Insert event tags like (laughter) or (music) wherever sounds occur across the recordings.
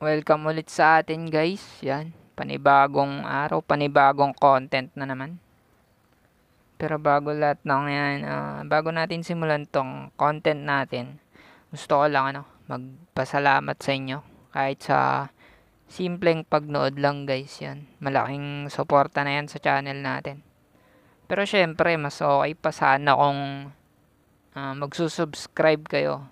Welcome ulit sa atin guys. Yan, panibagong araw, panibagong content na naman. Pero bago lahat ng yan, uh, bago natin simulan tong content natin, gusto ko lang ano, magpasalamat sa inyo. Kahit sa simpleng pagnood lang guys yan. Malaking suporta na yan sa channel natin. Pero syempre, mas okay pa sana kung uh, magsusubscribe kayo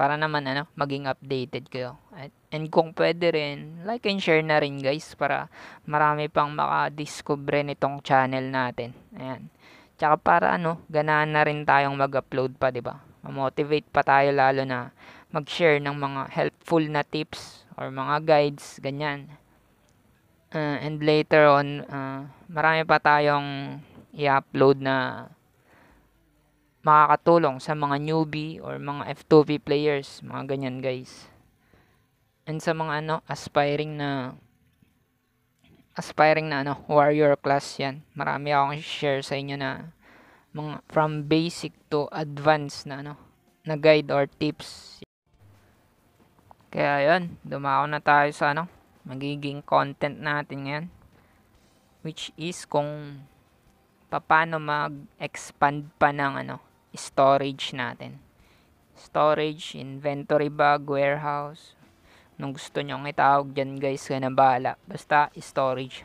para naman ano, maging updated kayo. At, and kung pwede rin, like and share na rin guys para marami pang makadiscover nitong channel natin. Ayan. Tsaka para ano, ganaan na rin tayong mag-upload pa, 'di ba? Mamotivate pa tayo lalo na mag-share ng mga helpful na tips or mga guides, ganyan. Uh, and later on, uh, marami pa tayong i-upload na makakatulong sa mga newbie or mga F2V players, mga ganyan guys. And sa mga ano, aspiring na aspiring na ano, warrior class 'yan. Marami akong share sa inyo na mga from basic to advanced na ano, na guide or tips. Kaya 'yon, dumako na tayo sa ano, magiging content natin ngayon which is kung paano mag-expand pa ng ano storage natin. Storage, inventory bag, warehouse. Nung gusto nyo itawag dyan guys, kaya na Basta storage.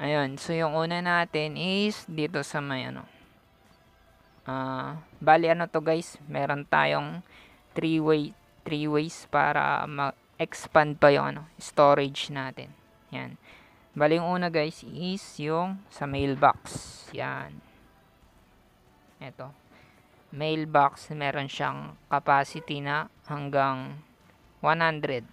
Ayun, so yung una natin is dito sa may ano. Uh, bali ano to guys, meron tayong three way three ways para ma-expand pa yung ano, storage natin. Yan. Bali yung una guys is yung sa mailbox. Yan. Ito. Mailbox, meron siyang capacity na hanggang 100.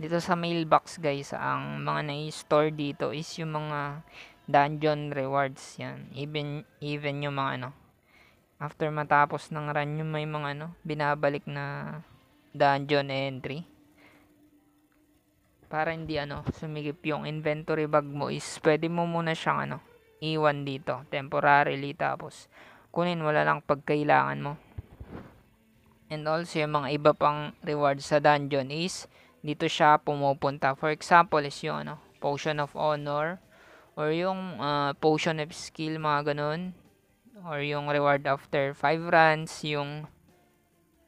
Dito sa mailbox guys, ang mga na-store dito is yung mga dungeon rewards yan. Even, even yung mga ano, after matapos ng run yung may mga ano, binabalik na dungeon entry para hindi ano sumigip yung inventory bag mo is pwede mo muna siyang ano iwan dito temporarily tapos kunin wala lang pagkailangan mo and also yung mga iba pang rewards sa dungeon is dito siya pumupunta for example is yung ano potion of honor or yung uh, potion of skill mga ganun or yung reward after 5 runs yung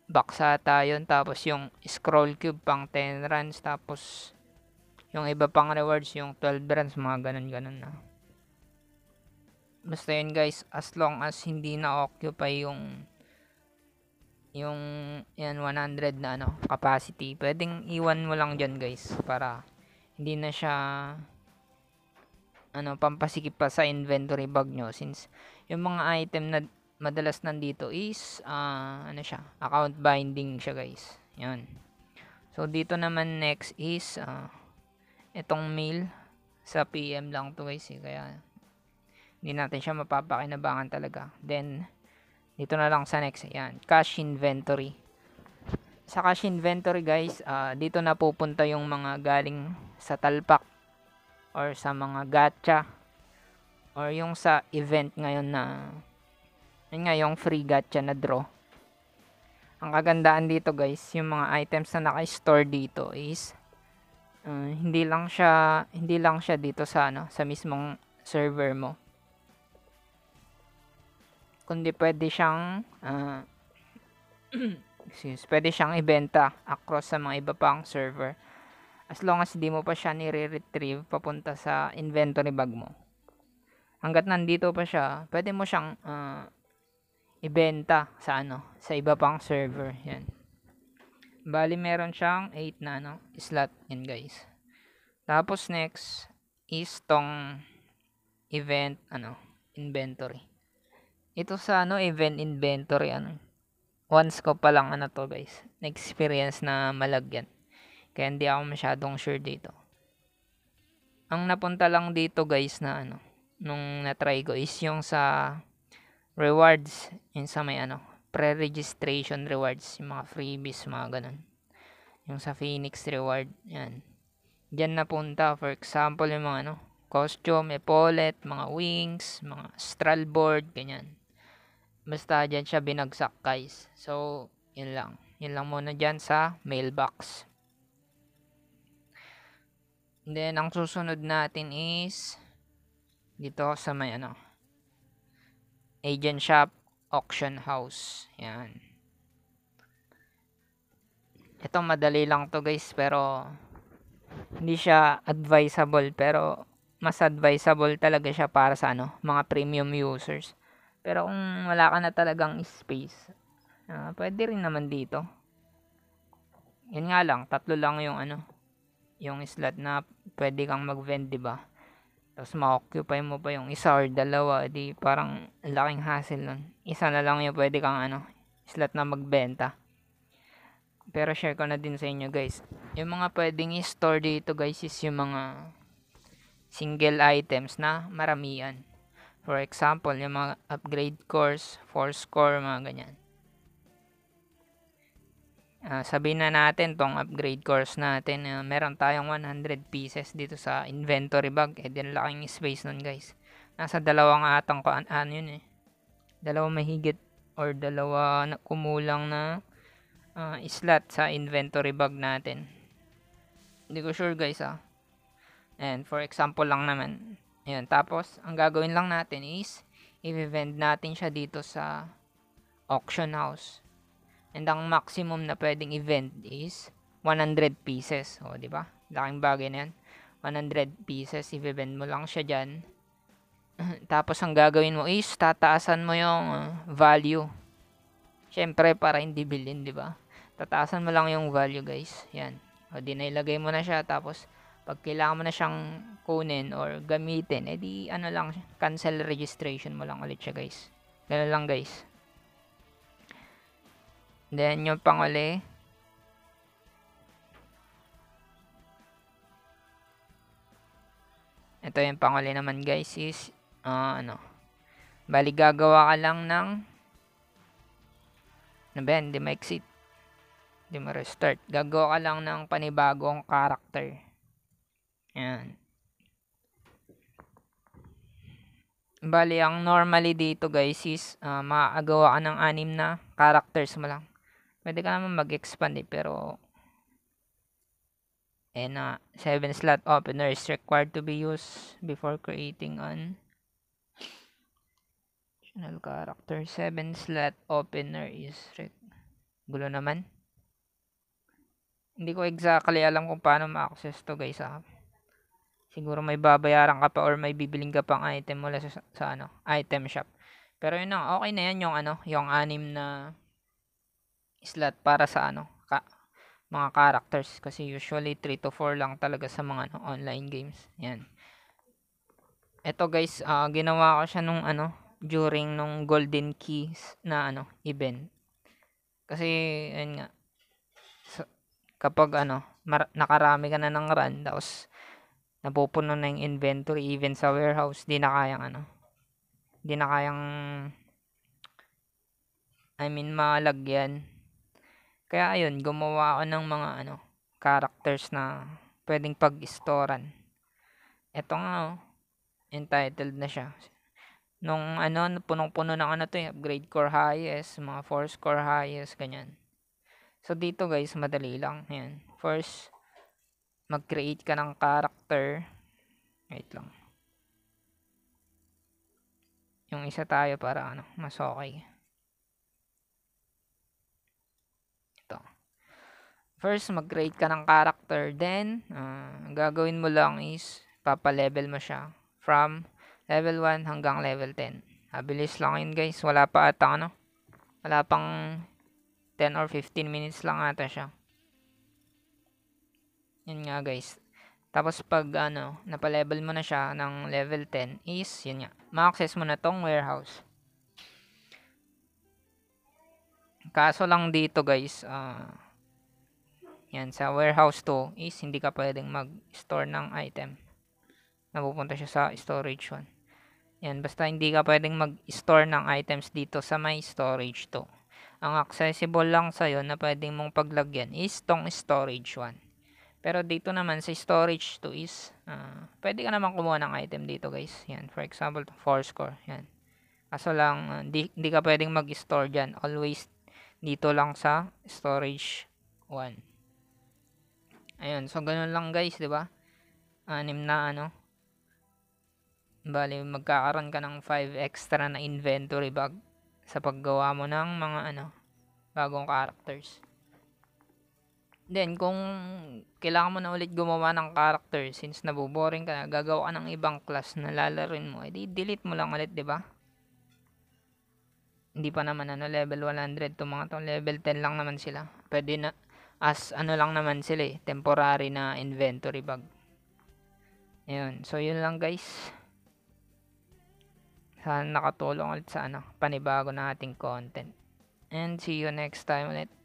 baksata yun tapos yung scroll cube pang 10 runs tapos yung iba pang rewards yung 12 runs mga ganun ganun na basta yun guys as long as hindi na occupy yung yung yan 100 na ano capacity pwedeng iwan mo lang diyan guys para hindi na siya ano pampasikip pa sa inventory bag nyo since yung mga item na madalas nandito is uh, ano siya account binding siya guys yan so dito naman next is uh, itong mail sa PM lang to guys eh, kaya hindi natin siya mapapakinabangan talaga. Then, dito na lang sa next. Ayan, cash inventory. Sa cash inventory guys, uh, dito na pupunta yung mga galing sa talpak or sa mga gacha or yung sa event ngayon na yun nga yung free gacha na draw. Ang kagandaan dito guys, yung mga items na naka-store dito is uh, hindi lang siya hindi lang siya dito sa ano, sa mismong server mo kundi pwede siyang uh, (clears throat) excuse, pwede siyang ibenta across sa mga iba pang server as long as hindi mo pa siya nire-retrieve papunta sa inventory bag mo. Hanggat nandito pa siya, pwede mo siyang uh, ibenta sa ano, sa iba pang server. Yan. Bali, meron siyang 8 na ano, slot. Yan guys. Tapos next is tong event, ano, inventory. Ito sa ano, event inventory ano. Once ko pa lang ano to guys. Na-experience na malagyan. Kaya hindi ako masyadong sure dito. Ang napunta lang dito guys na ano, nung na-try ko is yung sa rewards, yung sa may ano, pre-registration rewards, yung mga freebies, mga ganun. Yung sa Phoenix reward, yan. Diyan napunta, for example, yung mga ano, costume, epaulet, mga wings, mga astral board, ganyan basta dyan siya binagsak guys. So, yun lang. Yun lang muna dyan sa mailbox. And then, ang susunod natin is dito sa may ano agent shop, auction house. Yan. Ito madali lang to guys pero hindi siya advisable pero mas advisable talaga siya para sa ano mga premium users. Pero kung wala ka na talagang space, uh, pwede rin naman dito. Yan nga lang, tatlo lang yung ano, yung slot na pwede kang mag-vend, di ba? Tapos ma-occupy mo pa yung isa or dalawa, di parang laking hassle nun. Isa na lang yung pwede kang ano, slot na magbenta. Pero share ko na din sa inyo guys. Yung mga pwedeng i-store dito guys is yung mga single items na maramihan. For example, yung mga upgrade course, four score, mga ganyan. Uh, sabihin na natin tong upgrade course natin, uh, meron tayong 100 pieces dito sa inventory bag. Eh, din laking space nun guys. Nasa dalawang atang ko, an ano yun eh. Dalawa mahigit or dalawa na kumulang na uh, slot sa inventory bag natin. Hindi ko sure guys ah. And for example lang naman, Ayan, tapos ang gagawin lang natin is i-vend natin siya dito sa auction house. And ang maximum na pwedeng event is 100 pieces. O, di ba? Laking bagay na yan. 100 pieces, i-vend mo lang siya dyan. (clears throat) tapos ang gagawin mo is tataasan mo yung uh, value. Siyempre, para hindi bilhin, di ba? Tataasan mo lang yung value, guys. Yan. O, di na mo na siya. Tapos, pag kailangan mo na siyang kunin or gamitin, edi ano lang, cancel registration mo lang ulit siya guys. Ganun lang guys. Then yung panguli, ito yung panguli naman guys is, uh, ano, bali gagawa ka lang ng, ano ba yan, di ma-exit, di ma-restart. Gagawa ka lang ng panibagong character Ayan. Bali, ang normally dito guys is uh, maagawa ka ng anim na characters mo lang. Pwede ka naman mag-expand eh, pero eh na 7 slot opener is required to be used before creating an channel character. 7 slot opener is rec... Gulo naman. Hindi ko exactly alam kung paano ma-access to guys Ah siguro may babayaran ka pa or may bibiling ka pang item mula sa, sa ano, item shop. Pero yun lang, okay na yan yung ano, yung anim na slot para sa ano, ka, mga characters kasi usually 3 to 4 lang talaga sa mga ano, online games. Yan. Ito guys, uh, ginawa ko siya nung ano, during nung Golden Keys na ano, event. Kasi ayun nga. So, kapag ano, nakarami ka na ng run tapos napupuno na yung inventory even sa warehouse di na kayang ano di na kayang I mean malagyan kaya ayun gumawa ako ng mga ano characters na pwedeng pag istoran eto nga oh entitled na siya nung ano punong-puno na ano to eh, upgrade core highest mga force core highest ganyan so dito guys madali lang yan first mag-create ka ng character. Wait lang. Yung isa tayo para ano, mas okay. Ito. First, mag-create ka ng character. Then, uh, gagawin mo lang is, papa-level mo siya from level 1 hanggang level 10. Abilis ah, lang yun guys. Wala pa at ano. Wala pang 10 or 15 minutes lang ata siya. Yun nga guys. Tapos pag ano, napalevel mo na siya ng level 10 is, yun nga, ma-access mo na tong warehouse. Kaso lang dito guys, uh, yan, sa warehouse to is hindi ka pwedeng mag-store ng item. Napupunta siya sa storage 1. Yan, basta hindi ka pwedeng mag-store ng items dito sa my storage 2. Ang accessible lang sa'yo na pwedeng mong paglagyan is tong storage 1. Pero dito naman sa storage to is, uh, pwede ka naman kumuha ng item dito guys. Yan, for example, score. Yan. Kaso lang, uh, ka pwedeng mag-store dyan. Always dito lang sa storage 1. Ayun, so ganun lang guys, di ba? Anim na ano. Bali, magkakaroon ka ng 5 extra na inventory bag sa paggawa mo ng mga ano, bagong characters. Then, kung kailangan mo na ulit gumawa ng character since naboboring ka na, gagawa ka ng ibang class na lalaroin mo, edi delete mo lang ulit, di ba? Hindi pa naman ano, level 100 to mga tong level 10 lang naman sila. Pwede na, as ano lang naman sila eh, temporary na inventory bag. Ayun, so yun lang guys. Sana nakatulong ulit sa ano, panibago na ating content. And see you next time ulit.